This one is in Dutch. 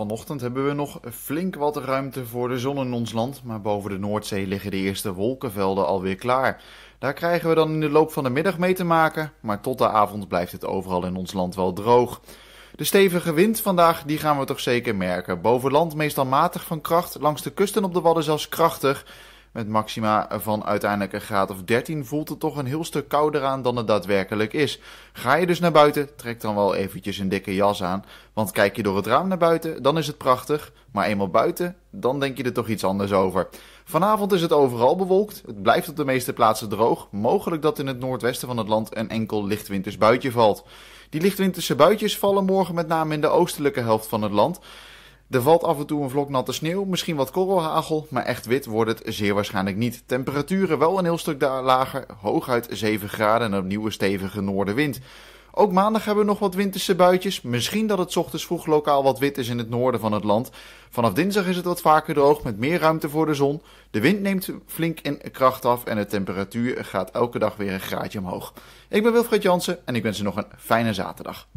Vanochtend hebben we nog flink wat ruimte voor de zon in ons land, maar boven de Noordzee liggen de eerste wolkenvelden alweer klaar. Daar krijgen we dan in de loop van de middag mee te maken, maar tot de avond blijft het overal in ons land wel droog. De stevige wind vandaag, die gaan we toch zeker merken. Boven land meestal matig van kracht, langs de kusten op de Wadden zelfs krachtig. Met maxima van uiteindelijk een graad of 13 voelt het toch een heel stuk kouder aan dan het daadwerkelijk is. Ga je dus naar buiten, trek dan wel eventjes een dikke jas aan. Want kijk je door het raam naar buiten, dan is het prachtig. Maar eenmaal buiten, dan denk je er toch iets anders over. Vanavond is het overal bewolkt. Het blijft op de meeste plaatsen droog. Mogelijk dat in het noordwesten van het land een enkel lichtwinters buitje valt. Die lichtwinterse buitjes vallen morgen met name in de oostelijke helft van het land. Er valt af en toe een vlok natte sneeuw, misschien wat korrelhagel, maar echt wit wordt het zeer waarschijnlijk niet. Temperaturen wel een heel stuk lager, hooguit 7 graden en opnieuw een stevige noordenwind. Ook maandag hebben we nog wat winterse buitjes. Misschien dat het ochtends vroeg lokaal wat wit is in het noorden van het land. Vanaf dinsdag is het wat vaker droog met meer ruimte voor de zon. De wind neemt flink in kracht af en de temperatuur gaat elke dag weer een graadje omhoog. Ik ben Wilfred Jansen en ik wens je nog een fijne zaterdag.